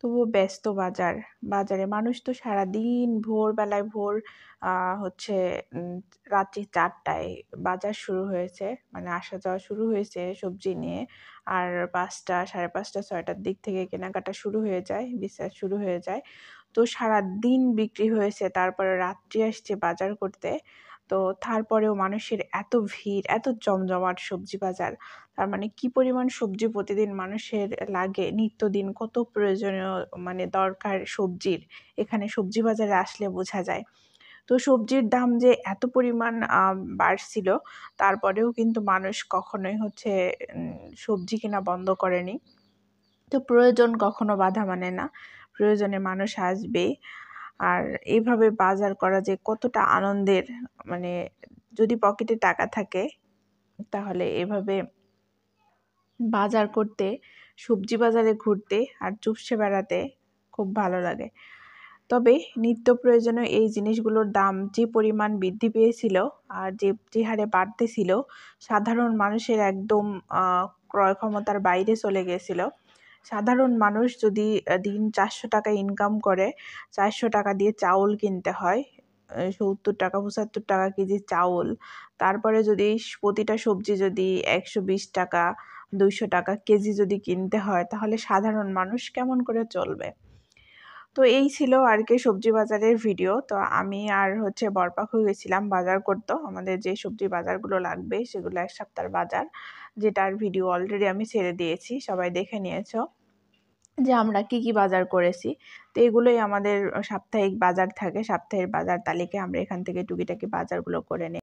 তবুও ব্যস্ত বাজার বাজারে মানুষ তো সারাদিন ভোরবেলায় ভোর হচ্ছে রাত্রি চারটায় বাজার শুরু হয়েছে মানে আসা যাওয়া শুরু হয়েছে সবজি নিয়ে আর পাঁচটা সাড়ে পাঁচটা ছয়টার দিক থেকে কেনাকাটা শুরু হয়ে যায় বিশ্বাস শুরু হয়ে যায় তো সারাদিন বিক্রি হয়েছে তারপরে রাত্রি আসছে বাজার করতে তো তারপরেও মানুষের এত ভিড় এত জমজমাট সবজি বাজার তার মানে কী পরিমাণ সবজি প্রতিদিন মানুষের লাগে নিত্যদিন কত প্রয়োজনীয় মানে দরকার সবজির এখানে সবজি বাজারে আসলে বোঝা যায় তো সবজির দাম যে এত পরিমাণ বাড়ছিল তারপরেও কিন্তু মানুষ কখনোই হচ্ছে সবজি কেনা বন্ধ করেনি তো প্রয়োজন কখনো বাধা মানে না প্রয়োজনে মানুষ আসবে আর এইভাবে বাজার করা যে কতটা আনন্দের মানে যদি পকেটে টাকা থাকে তাহলে এভাবে বাজার করতে সবজি বাজারে ঘুরতে আর চুপসে বেড়াতে খুব ভালো লাগে তবে নিত্য প্রয়োজনে এই জিনিসগুলোর দাম যে পরিমাণ বৃদ্ধি পেয়েছিল আর যে যে হারে বাড়তেছিল সাধারণ মানুষের একদম ক্রয় ক্ষমতার বাইরে চলে গেছিল সাধারণ মানুষ যদি দিন চারশো টাকা ইনকাম করে চারশো টাকা দিয়ে চাউল কিনতে হয় সত্তর টাকা পঁচাত্তর টাকা কেজি চাউল তারপরে যদি প্রতিটা সবজি যদি একশো বিশ টাকা দুইশো টাকা কেজি যদি কিনতে হয় তাহলে সাধারণ মানুষ কেমন করে চলবে তো এই ছিল আর কি সবজি বাজারের ভিডিও তো আমি আর হচ্ছে বরপাখু গেছিলাম বাজার করতো আমাদের যে সবজি বাজারগুলো লাগবে সেগুলো এক সপ্তাহ বাজার যেটার ভিডিও অলরেডি আমি ছেড়ে দিয়েছি সবাই দেখে নিয়েছো যে আমরা কি কি বাজার করেছি তো এগুলোই আমাদের সাপ্তাহিক বাজার থাকে সাপ্তাহের বাজার তালিকা আমরা এখান থেকে টুকিটাকি বাজারগুলো করে নিই